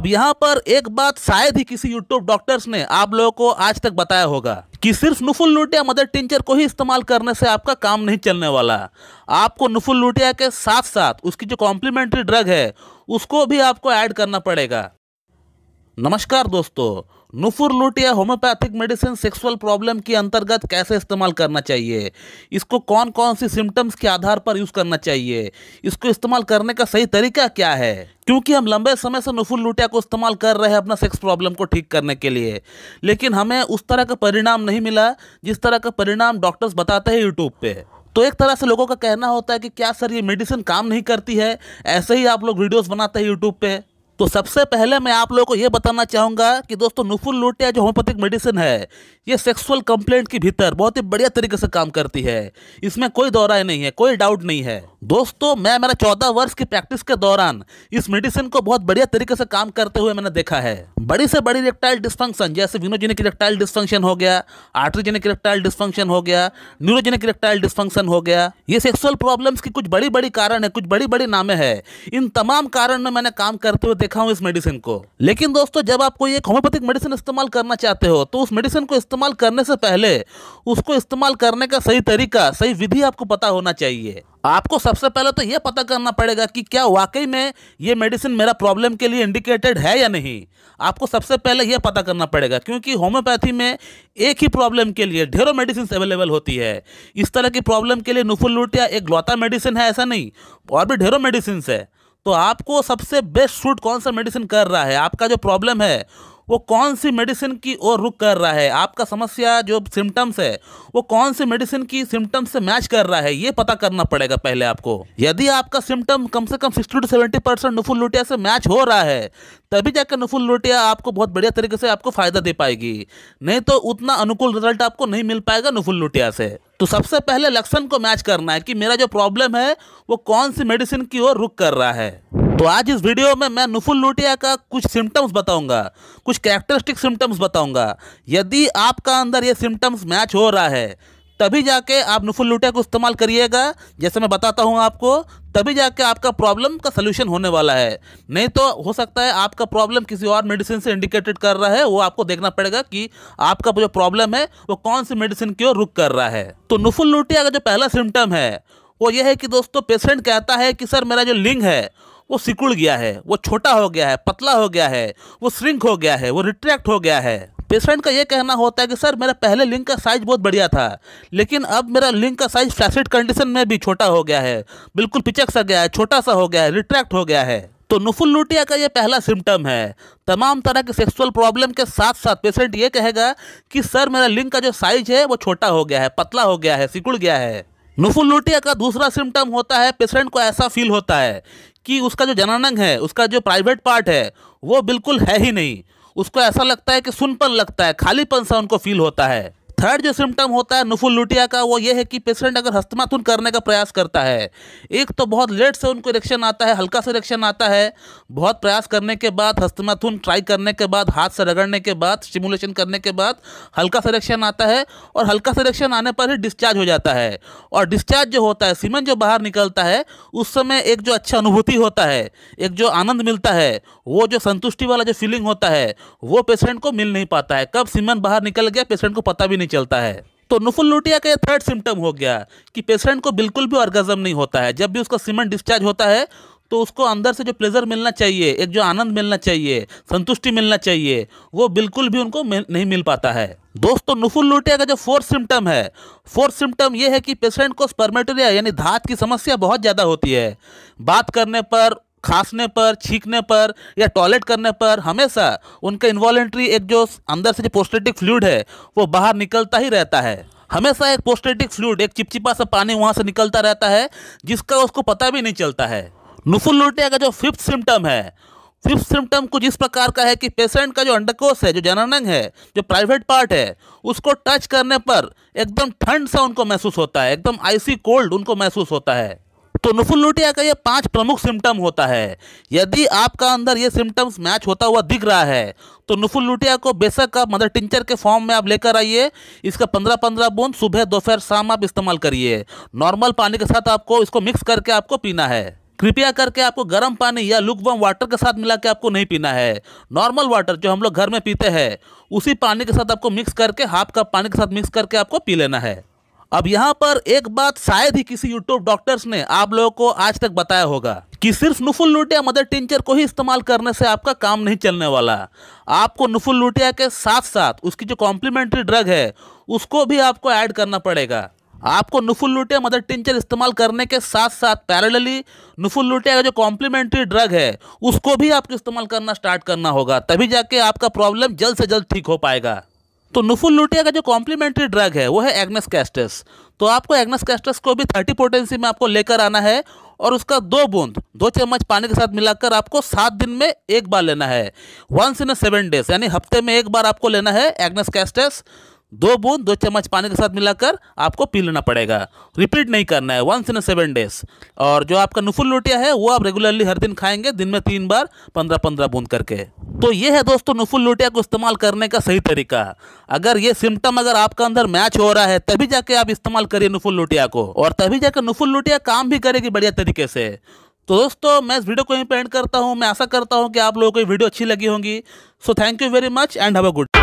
अब यहाँ पर एक बात शायद ही किसी यूट्यूब डॉक्टर्स ने आप लोगों को आज तक बताया होगा कि सिर्फ नुफुल लुटिया मदर टिंचर को ही इस्तेमाल करने से आपका काम नहीं चलने वाला आपको नुफुल लुटिया के साथ साथ उसकी जो कॉम्प्लीमेंट्री ड्रग है उसको भी आपको ऐड करना पड़ेगा नमस्कार दोस्तों नुफुरलुट या होम्योपैथिक मेडिसिन सेक्सुअल प्रॉब्लम के अंतर्गत कैसे इस्तेमाल करना चाहिए इसको कौन कौन सी सिम्टम्स के आधार पर यूज़ करना चाहिए इसको इस्तेमाल करने का सही तरीका क्या है क्योंकि हम लंबे समय से नुफुल लुटिया को इस्तेमाल कर रहे हैं अपना सेक्स प्रॉब्लम को ठीक करने के लिए लेकिन हमें उस तरह का परिणाम नहीं मिला जिस तरह का परिणाम डॉक्टर्स बताते हैं यूट्यूब पर तो एक तरह से लोगों का कहना होता है कि क्या सर ये मेडिसिन काम नहीं करती है ऐसे ही आप लोग वीडियोस बनाते हैं यूट्यूब पे तो सबसे पहले मैं आप लोगों को यह बताना चाहूंगा कि दोस्तों नुफुल लोटिया जो होम्योपैथिक मेडिसिन है ये सेक्सुअल कंप्लेंट के भीतर बहुत ही बढ़िया तरीके से काम करती है इसमें कोई दौराय नहीं है कोई डाउट नहीं है दोस्तों मैं मेरा चौदह वर्ष की प्रैक्टिस के दौरान इस मेडिसिन को बहुत बढ़िया तरीके से काम करते हुए मैंने देखा है बड़ी से बड़ी रेक्टाइल डिस्फंक्शन जैसे विनोजेनिक इलेक्टाइल डिस्फंक्शन हो गया आर्ट्रीजेनिक इलेक्टाइल डिस्फंक्शन हो गया न्यूरोजेनिक इलेक्टाइल डिस्फंक्शन हो गया ये सेक्सुअल प्रॉब्लम्स की कुछ बड़ी बड़ी कारण है कुछ बड़ी बड़ी नामे है इन तमाम कारण में मैंने काम करते हुए देखा हूँ इस मेडिसिन को लेकिन दोस्तों जब आप कोई एक होम्योपैथिक मेडिसिन इस्तेमाल करना चाहते हो तो उस मेडिसिन को इस्तेमाल करने से पहले उसको इस्तेमाल करने का सही तरीका सही विधि आपको पता होना चाहिए आपको सबसे पहले तो यह पता करना पड़ेगा कि क्या वाकई में ये मेडिसिन मेरा प्रॉब्लम के लिए इंडिकेटेड है या नहीं आपको सबसे पहले यह पता करना पड़ेगा क्योंकि होम्योपैथी में एक ही प्रॉब्लम के लिए ढेरों मेडिसिन अवेलेबल होती है इस तरह की प्रॉब्लम के लिए नुफुल लुटिया एक लौता मेडिसिन है ऐसा नहीं और भी ढेरों मेडिसिन है तो आपको सबसे बेस्ट सूट कौन सा मेडिसिन कर रहा है आपका जो प्रॉब्लम है वो कौन सी मेडिसिन की ओर रुक कर रहा है आपका समस्या जो सिम्टम्स है वो कौन सी मेडिसिन की सिम्टम्स से मैच कर रहा है ये पता करना पड़ेगा पहले आपको यदि आपका सिम्टम कम से कम सिक्सटी टू सेवेंटी परसेंट नुफुल लुटिया से मैच हो रहा है तभी जाकर नुफुल लुटिया आपको बहुत बढ़िया तरीके से आपको फ़ायदा दे पाएगी नहीं तो उतना अनुकूल रिजल्ट आपको नहीं मिल पाएगा नुफुल लुटिया से तो सबसे पहले लक्षण को मैच करना है कि मेरा जो प्रॉब्लम है वो कौन सी मेडिसिन की ओर रुक कर रहा है तो आज इस वीडियो में मैं नुफुल लुटिया का कुछ सिम्टम्स बताऊंगा कुछ कैरेक्टरिस्टिक सिम्टम्स बताऊंगा यदि आपका अंदर ये सिम्टम्स मैच हो रहा है तभी जाके आप नुफुल लुटिया को इस्तेमाल करिएगा जैसे मैं बताता हूँ आपको तभी जाके आपका प्रॉब्लम का सलूशन होने वाला है नहीं तो हो सकता है आपका प्रॉब्लम किसी और मेडिसिन से इंडिकेटेड कर रहा है वो आपको देखना पड़ेगा कि आपका जो प्रॉब्लम है वो कौन सी मेडिसिन की ओर रुक कर रहा है तो नुफुल लुटिया का जो पहला सिम्टम है वो ये है कि दोस्तों पेशेंट कहता है कि सर मेरा जो लिंग है वो सिकुड़ गया है वो छोटा हो गया है पतला हो गया है वो श्रिंक हो गया है वो रिट्रैक्ट हो गया है पेशेंट का ये कहना होता है कि सर मेरा पहले लिंग का साइज़ बहुत बढ़िया था लेकिन अब मेरा लिंक का साइज़ फ्लैसिड कंडीशन में भी छोटा हो गया है बिल्कुल पिचक सा गया है छोटा सा हो गया है रिट्रैक्ट हो गया है तो नुफुल लुटिया का ये पहला सिम्टम है तमाम तरह के सेक्सुअल प्रॉब्लम के साथ साथ पेशेंट ये कहेगा कि सर मेरा लिंग का जो साइज है वो छोटा हो गया है पतला हो गया है सिकुड़ गया है नुफुलुटिया का दूसरा सिम्टम होता है पेशेंट को ऐसा फील होता है कि उसका जो जनानंग है उसका जो प्राइवेट पार्ट है वो बिल्कुल है ही नहीं उसको ऐसा लगता है कि सुनपन लगता है खालीपन सा उनको फील होता है थर्ड जो सिम्टम होता है नुफुल लुटिया का वो ये है कि पेशेंट अगर हस्तमाथुन करने का प्रयास करता है एक तो बहुत लेट से उनको इरेक्शन आता है हल्का सा इरेक्शन आता है बहुत प्रयास करने के बाद हस्तमाथुन ट्राई करने के बाद हाथ से रगड़ने के बाद स्टिमुलेशन करने के बाद हल्का सा इरेक्शन आता है और हल्का सा इरेक्शन आने पर ही डिस्चार्ज हो जाता है और डिस्चार्ज जो होता है सीमन जो बाहर निकलता है उस समय एक जो अच्छा अनुभूति होता है एक जो आनंद मिलता है वो जो संतुष्टि वाला जो फीलिंग होता है वो पेशेंट को मिल नहीं पाता है कब सीमन बाहर निकल गया पेशेंट को पता भी नहीं नहीं चलता है तो नुफुल लुटिया का थर्ड सिम्टम हो गया कि पेशेंट को बिल्कुल भी ऑर्गेजम नहीं होता है जब भी उसका सीमन डिस्चार्ज होता है तो उसको अंदर से जो प्लेजर मिलना चाहिए एक जो आनंद मिलना चाहिए संतुष्टि मिलना चाहिए वो बिल्कुल भी उनको मिल, नहीं मिल पाता है दोस्तों नुफुल लुटिया का जो फोर्थ सिम्टम है फोर्थ सिम्टम ये है कि पेशेंट को स्पर्मेटोरिया यानी धात की समस्या बहुत ज़्यादा होती है बात करने पर खांसने पर छींकने पर या टॉयलेट करने पर हमेशा उनका इन्वॉलेंट्री एक जो अंदर से जो पोस्टेटिक फ्लूड है वो बाहर निकलता ही रहता है हमेशा एक पोस्टेटिक फ्लूड एक चिपचिपा सा पानी वहाँ से निकलता रहता है जिसका उसको पता भी नहीं चलता है नुफुल लुटिया का जो फिफ्थ सिम्टम है फिफ्थ सिम्टम कुछ इस प्रकार का है कि पेशेंट का जो अंडकोस है जो जननंग है जो प्राइवेट पार्ट है उसको टच करने पर एकदम ठंड सा उनको महसूस होता है एकदम आइसी कोल्ड उनको महसूस होता है तो नुफुलुटिया का ये पांच प्रमुख सिम्टम होता है यदि आपका अंदर ये सिम्टम्स मैच होता हुआ दिख रहा है तो नुफुलुटिया को बेशक आप मदर टिंचर के फॉर्म में आप लेकर आइए इसका पंद्रह पंद्रह बूंद सुबह दोपहर शाम आप इस्तेमाल करिए नॉर्मल पानी के साथ आपको इसको मिक्स करके आपको पीना है कृपया करके आपको गर्म पानी या लुकवम वाटर के साथ मिला के आपको नहीं पीना है नॉर्मल वाटर जो हम लोग घर में पीते हैं उसी पानी के साथ आपको मिक्स करके हाफ कप पानी के साथ मिक्स करके आपको पी लेना है अब यहाँ पर एक बात शायद ही किसी यूट्यूब डॉक्टर्स ने आप लोगों को आज तक बताया होगा कि सिर्फ नुफुल लुटिया मदर टिंचर को ही इस्तेमाल करने से आपका काम नहीं चलने वाला आपको नुफुल लुटिया के साथ साथ उसकी जो कॉम्प्लीमेंट्री ड्रग है उसको भी आपको ऐड करना पड़ेगा आपको नुफुल लुटिया मदर टिंचर इस्तेमाल करने के साथ साथ पैरेलली नुफुल लुटिया का जो कॉम्प्लीमेंट्री ड्रग है उसको भी आपको इस्तेमाल करना स्टार्ट करना होगा तभी जाके आपका प्रॉब्लम जल्द से जल्द ठीक हो पाएगा तो नुफुल लुटिया का जो कॉम्प्लीमेंट्री ड्रग है वो है एग्नेस कैस्टस तो आपको एग्नेस कैस्टस को भी थर्टी पोटेंसी में आपको लेकर आना है और उसका दो बूंद दो चम्मच पानी के साथ मिलाकर आपको सात दिन में एक बार लेना है वंस इन सेवन डेज यानी हफ्ते में एक बार आपको लेना है एग्नेस कैस्टस दो बूंद दो चम्मच पानी के साथ मिलाकर आपको पी लेना पड़ेगा रिपीट नहीं करना है वंस इन सेवन डेज और जो आपका नुफुल लोटिया है वो आप रेगुलरली हर दिन खाएंगे दिन में तीन बार पंद्रह पंद्रह बूंद करके तो ये है दोस्तों नुफुल लोटिया को इस्तेमाल करने का सही तरीका अगर ये सिम्टम अगर आपका अंदर मैच हो रहा है तभी जाके आप इस्तेमाल करिए नुफुल लोटिया को और तभी जाकर नुफुल लोटिया काम भी करेगी बढ़िया तरीके से तो दोस्तों मैं इस वीडियो को यहीं पेंट करता हूँ मैं आशा करता हूँ कि आप लोगों को ये वीडियो अच्छी लगी होगी so thank you very much and have a good